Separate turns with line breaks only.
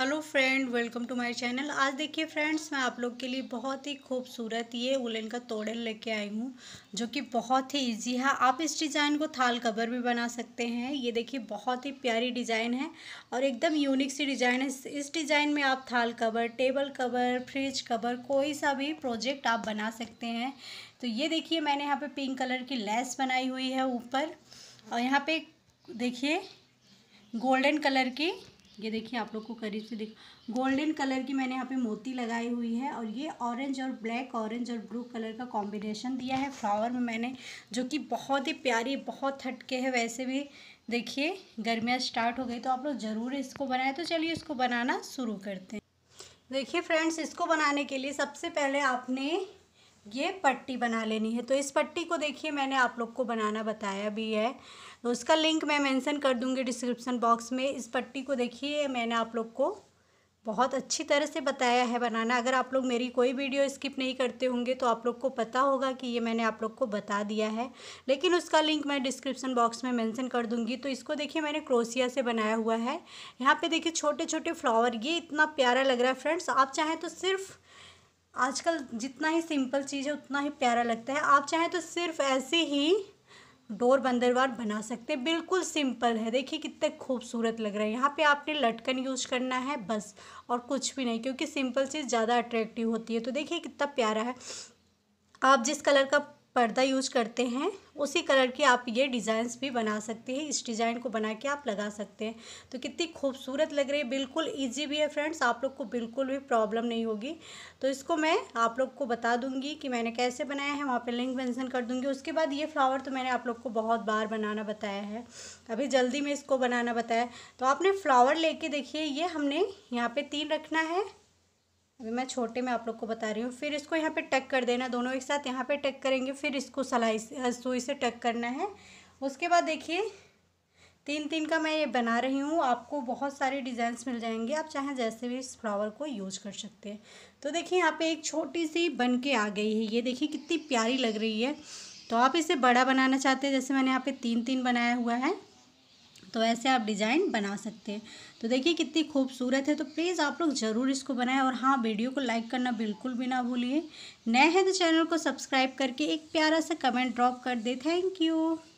hello friend welcome to my channel आज देखिए friends मैं आप लोग के लिए बहुत ही खूबसूरत ये उलन का तोड़न लेके आई हूँ जो कि बहुत ही इजी है आप इस डिज़ाइन को थाल कवर भी बना सकते हैं ये देखिए बहुत ही प्यारी डिज़ाइन है और एकदम यूनिक सी डिज़ाइन है इस डिज़ाइन में आप थाल cover table cover fridge cover कोई सा भी प्रोजेक्ट आप बना सकते हैं तो ये देखिए मैंने यहाँ पर पिंक कलर की लेस बनाई हुई है ऊपर और यहाँ पर देखिए गोल्डन कलर की ये देखिए आप लोग को करीब से दिख गोल्डन कलर की मैंने यहाँ पे मोती लगाई हुई है और ये ऑरेंज और ब्लैक ऑरेंज और ब्लू कलर का कॉम्बिनेशन दिया है फ्लावर में मैंने जो कि बहुत ही प्यारी बहुत हटके है वैसे भी देखिए गर्मियाँ स्टार्ट हो गई तो आप लोग ज़रूर इसको बनाए तो चलिए इसको बनाना शुरू करते हैं देखिए फ्रेंड्स इसको बनाने के लिए सबसे पहले आपने ये पट्टी बना लेनी है तो इस पट्टी को देखिए मैंने आप लोग को बनाना बताया भी है तो उसका लिंक मैं मेंशन कर दूंगी डिस्क्रिप्शन बॉक्स में इस पट्टी को देखिए मैंने आप लोग को बहुत अच्छी तरह से बताया है बनाना अगर आप लोग मेरी कोई वीडियो स्किप नहीं करते होंगे तो आप लोग को पता होगा कि ये मैंने आप लोग को बता दिया है लेकिन उसका लिंक मैं डिस्क्रिप्शन बॉक्स में मेंशन कर दूंगी तो इसको देखिए मैंने क्रोसिया से बनाया हुआ है यहाँ पे देखिए छोटे छोटे फ्लावर ये इतना प्यारा लग रहा है फ्रेंड्स आप चाहें तो सिर्फ़ आजकल जितना ही सिंपल चीज़ है उतना ही प्यारा लगता है आप चाहें तो सिर्फ ऐसे ही डोर बंदरवार बना सकते हैं बिल्कुल सिंपल है देखिए कितने खूबसूरत लग रहा है यहाँ पे आपने लटकन यूज करना है बस और कुछ भी नहीं क्योंकि सिंपल चीज़ ज़्यादा अट्रैक्टिव होती है तो देखिए कितना प्यारा है आप जिस कलर का पर्दा यूज करते हैं उसी कलर के आप ये डिज़ाइंस भी बना सकते हैं इस डिज़ाइन को बना के आप लगा सकते हैं तो कितनी खूबसूरत लग रही है बिल्कुल इजी भी है फ्रेंड्स आप लोग को बिल्कुल भी प्रॉब्लम नहीं होगी तो इसको मैं आप लोग को बता दूंगी कि मैंने कैसे बनाया है वहाँ पे लिंक मेंशन कर दूंगी उसके बाद ये फ्लावर तो मैंने आप लोग को बहुत बार बनाना बताया है अभी जल्दी में इसको बनाना बताया तो आपने फ्लावर ले देखिए ये हमने यहाँ पर तीन रखना है अभी मैं छोटे में आप लोग को बता रही हूँ फिर इसको यहाँ पे टक कर देना दोनों एक साथ यहाँ पे टक करेंगे फिर इसको सलाई सुई से टक करना है उसके बाद देखिए तीन तीन का मैं ये बना रही हूँ आपको बहुत सारे डिज़ाइंस मिल जाएंगे आप चाहें जैसे भी इस फ्लावर को यूज कर सकते हैं तो देखिए यहाँ पे एक छोटी सी बन के आ गई है ये देखिए कितनी प्यारी लग रही है तो आप इसे बड़ा बनाना चाहते हैं जैसे मैंने यहाँ पे तीन तीन बनाया हुआ है तो ऐसे आप डिज़ाइन बना सकते हैं तो देखिए कितनी खूबसूरत है तो प्लीज़ आप लोग ज़रूर इसको बनाएं और हाँ वीडियो को लाइक करना बिल्कुल भी ना भूलिए नए हैं तो चैनल को सब्सक्राइब करके एक प्यारा सा कमेंट ड्रॉप कर दे थैंक यू